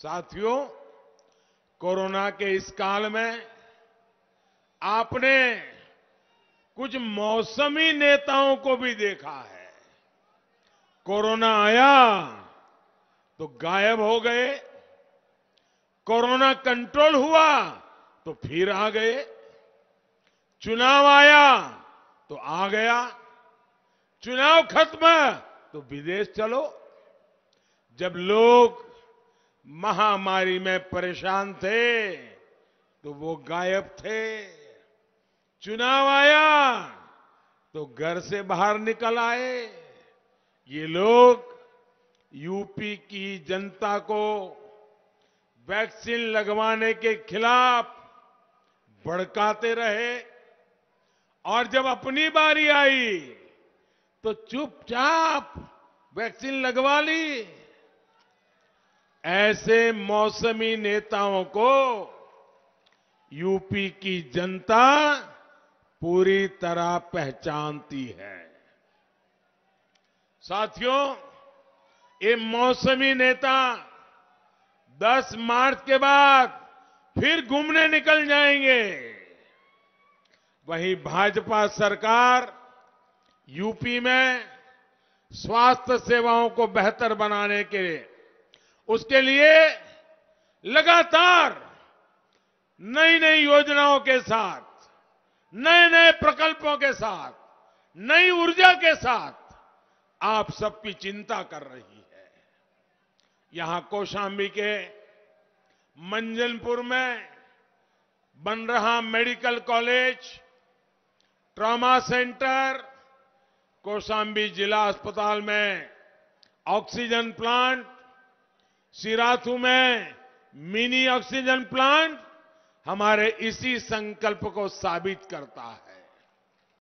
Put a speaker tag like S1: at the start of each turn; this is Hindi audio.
S1: साथियों कोरोना के इस काल में आपने कुछ मौसमी नेताओं को भी देखा है कोरोना आया तो गायब हो गए कोरोना कंट्रोल हुआ तो फिर आ गए चुनाव आया तो आ गया चुनाव खत्म तो विदेश चलो जब लोग महामारी में परेशान थे तो वो गायब थे चुनाव आया तो घर से बाहर निकल आए ये लोग यूपी की जनता को वैक्सीन लगवाने के खिलाफ भड़काते रहे और जब अपनी बारी आई तो चुपचाप वैक्सीन लगवा ली ऐसे मौसमी नेताओं को यूपी की जनता पूरी तरह पहचानती है साथियों ये मौसमी नेता 10 मार्च के बाद फिर घूमने निकल जाएंगे वहीं भाजपा सरकार यूपी में स्वास्थ्य सेवाओं को बेहतर बनाने के लिए उसके लिए लगातार नई नई योजनाओं के साथ नए नए प्रकल्पों के साथ नई ऊर्जा के साथ आप सबकी चिंता कर रही है यहां कोशाम्बी के मंजनपुर में बन रहा medical college trauma centre Kaushambi जिला अस्पताल में ऑक्सीजन प्लांट सिराथू में मिनी ऑक्सीजन प्लांट हमारे इसी संकल्प को साबित करता है